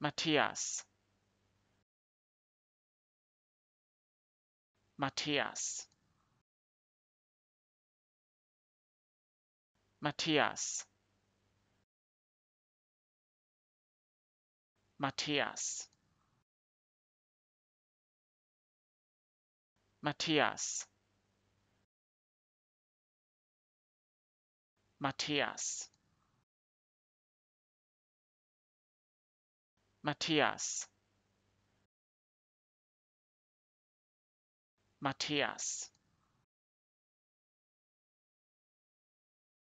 Matthias Matthias Matthias Matthias Matthias Matthias Matthias Matthias